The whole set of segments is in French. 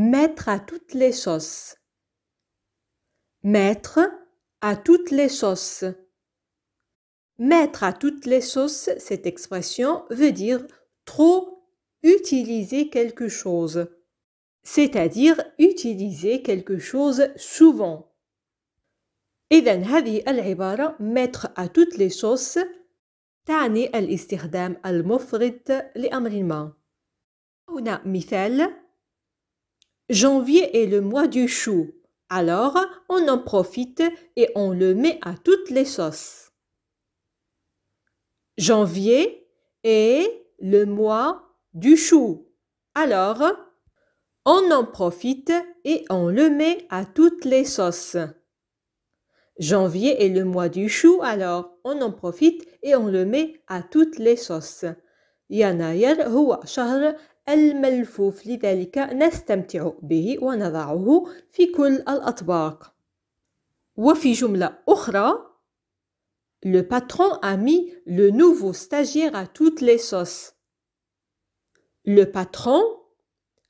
Mettre à toutes les sauces. Mettre à toutes les sauces. Mettre à toutes les sauces, cette expression veut dire trop utiliser quelque chose, c'est-à-dire utiliser quelque chose souvent. إذن هذه العبارة mettre à toutes les sauces تعني الاستخدام المفرط لأمر ما. هنا مثال Janvier est le mois du chou. Alors, on en profite et on le met à toutes les sauces. Janvier est le mois du chou. Alors, on en profite et on le met à toutes les sauces. Janvier est le mois du chou, alors on en profite et on le met à toutes les sauces. يناير هو شهر الملفوف لذلك نستمتع به ونضعه في كل الأطباق وفي جملة أخرى Le patron a mis le nouveau stagiaire à toutes les sauces. Le patron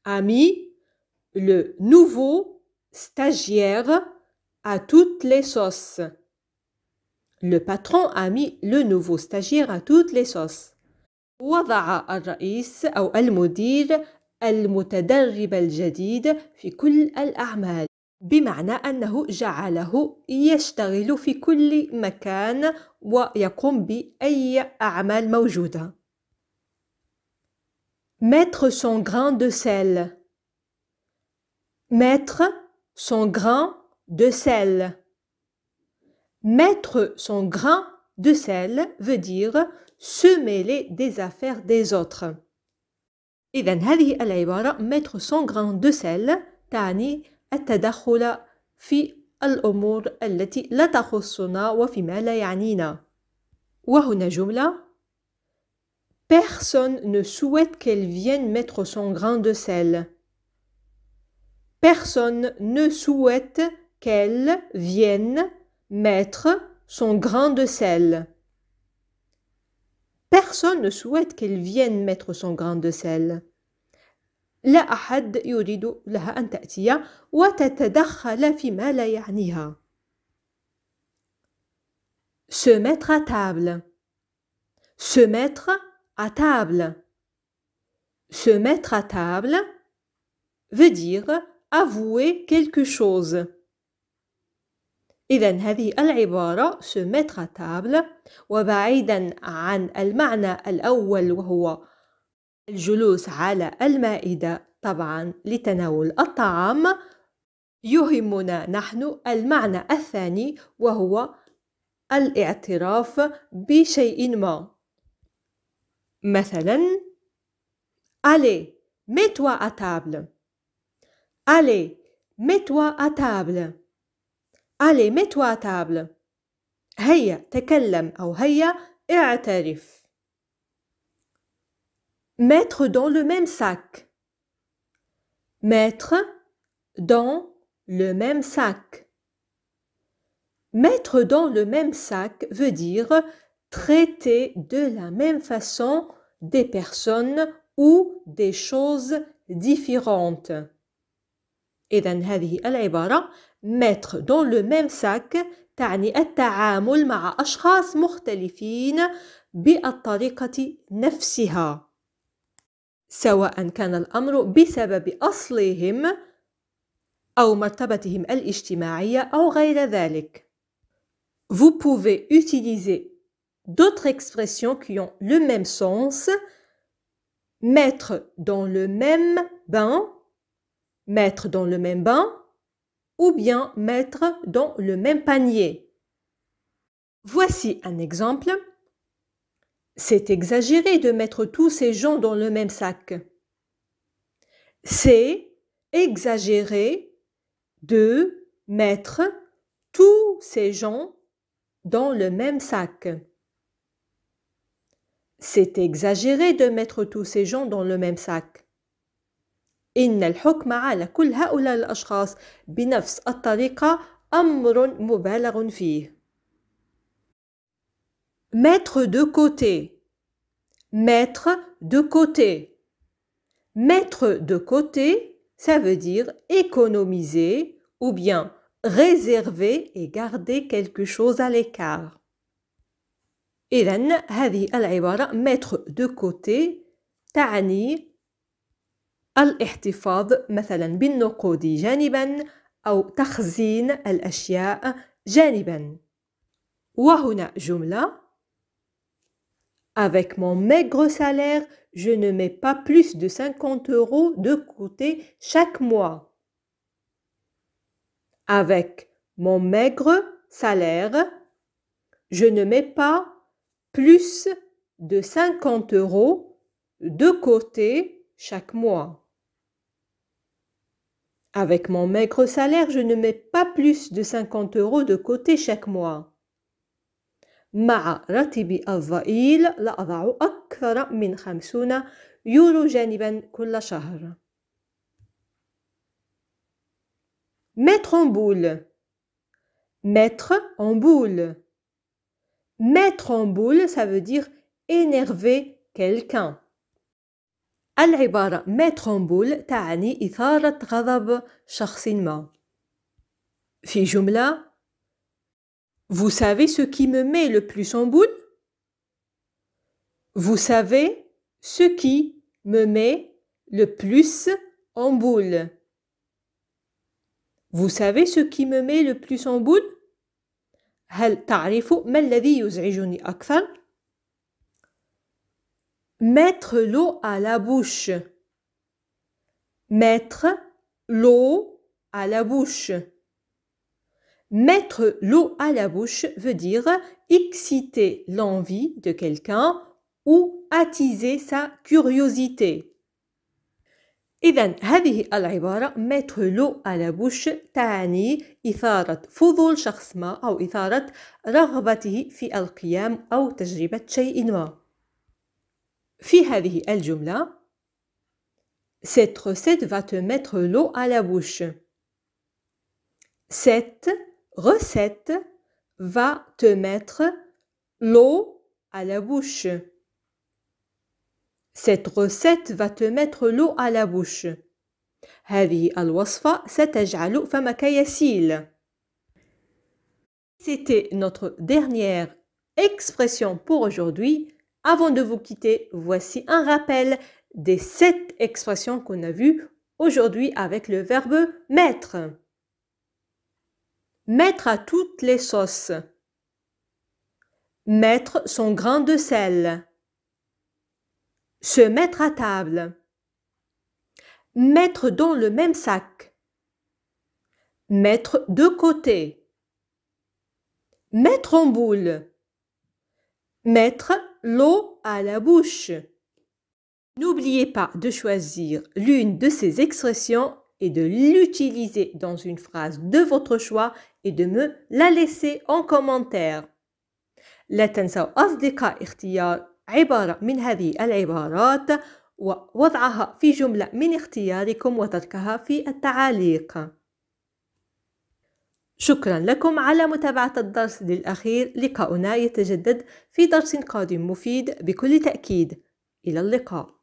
a mis le nouveau stagiaire à toutes les sauces. Le patron a mis le nouveau stagiaire à toutes les sauces. وضع الرئيس أو المدير المتدرب الجديد في كل الأعمال بمعنى أنه جعله يشتغل في كل مكان ويقوم بأي أعمال موجودة. Mettre son grain de sel. Mettre son grain de sel. Mettre son grain de sel veut dire se mêler des affaires des autres. donc, هذه العبارة mettre son grain de sel تعني التدخل في الأمور التي لا تخصنا وفيما لا يعنينا وهنا جملة Personne ne souhaite qu'elle vienne mettre son grain de sel. Personne ne souhaite qu'elle vienne mettre son grain de sel. Personne ne souhaite qu'elle vienne mettre son grain de sel. Se mettre à table. Se mettre à table. Se mettre à table veut dire avouer quelque chose. إذا هذه العبارة se mettre à table وبعيدا عن المعنى الأول وهو الجلوس على المائدة طبعا لتناول الطعام يهمنا نحن المعنى الثاني وهو الاعتراف بشيء ما مثلا Allez, mets-toi à table. Allez, mets-toi à table. Allez, mets-toi à table. ou ou tarif. Mettre dans le même sac. Mettre dans le même sac. Mettre dans le même sac veut dire traiter de la même façon des personnes ou des choses différentes mettre dans le même sac تعني التعامل مع أشخاص مختلفين بالطريقة نفسها سواء كان الأمر بسبب أصلهم أو مرتبتهم الاجتماعية أو غير ذلك. Vous pouvez utiliser d'autres expressions qui ont le même sens. Mettre dans le même bain, mettre dans le même bain, ou bien mettre dans le même panier. Voici un exemple. C'est exagéré de mettre tous ces gens dans le même sac. C'est exagéré de mettre tous ces gens dans le même sac. C'est exagéré de mettre tous ces gens dans le même sac. إن الحكم على كل هؤلاء الأشخاص بنفس الطريقة أمر مبالغ فيه. Mettre de côté. Mettre de côté. Mettre de côté, ça veut dire économiser ou bien réserver et garder quelque chose à l'écart. إذا هذه العبارة mettre de côté تعني الاحتفاظ مثلا بالنقود جانبا أو تخزين الأشياء جانبا وهنا جملة Avec mon maigre salaire, je ne mets pas plus de 50 euros de côté chaque mois. Avec mon maigre salaire, je ne mets pas plus de 50 euros de côté chaque mois. Avec mon maigre salaire, je ne mets pas plus de 50 euros de côté chaque mois. مع راتبي الضئيل La أكثر من 50 يورو جانبا كل شهر. Mettre en boule. Mettre en boule. Mettre en boule, ça veut dire énerver quelqu'un. العبارة ميترومبول تعني إثارة غضب شخص ما في جملة Vous savez ce qui me met le plus en boule Vous savez ce qui me met le plus en boule Vous savez ce qui me met le plus en boule هل تعرف ما الذي يزعجني أكثر؟ Mettre l'eau à la bouche. Mettre l'eau à la bouche. Mettre l'eau à la bouche veut dire exciter l'envie de quelqu'un ou attiser sa curiosité. إذن هذه العبارة mettre l'eau à la bouche تعني إثارة فضول شخص ما أو إثارة رغبته في القيام أو تجربة شيء ما. في هذه Cette recette va te mettre l'eau à la bouche. Cette recette va te mettre l'eau à la bouche. Cette recette va te mettre l'eau à la bouche. هذه فمك يسيل. C'était notre dernière expression pour aujourd'hui. Avant de vous quitter, voici un rappel des sept expressions qu'on a vues aujourd'hui avec le verbe mettre. Mettre à toutes les sauces. Mettre son grain de sel. Se mettre à table. Mettre dans le même sac. Mettre de côté. Mettre en boule mettre l'eau à la bouche. N'oubliez pas de choisir l'une de ces expressions et de l'utiliser dans une phrase de votre choix et de me la laisser en commentaire. لا تنسوا أصدقاء اختيار عبارة من هذه العبارات ووضعها في جملة من اختياركم وتركها في التعليق شكرا لكم على متابعة الدرس للأخير لقاؤنا يتجدد في درس قادم مفيد بكل تأكيد إلى اللقاء